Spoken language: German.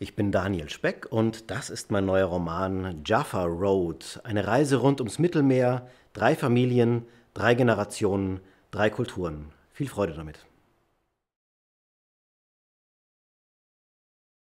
Ich bin Daniel Speck und das ist mein neuer Roman Jaffa Road, eine Reise rund ums Mittelmeer, drei Familien, drei Generationen, drei Kulturen. Viel Freude damit.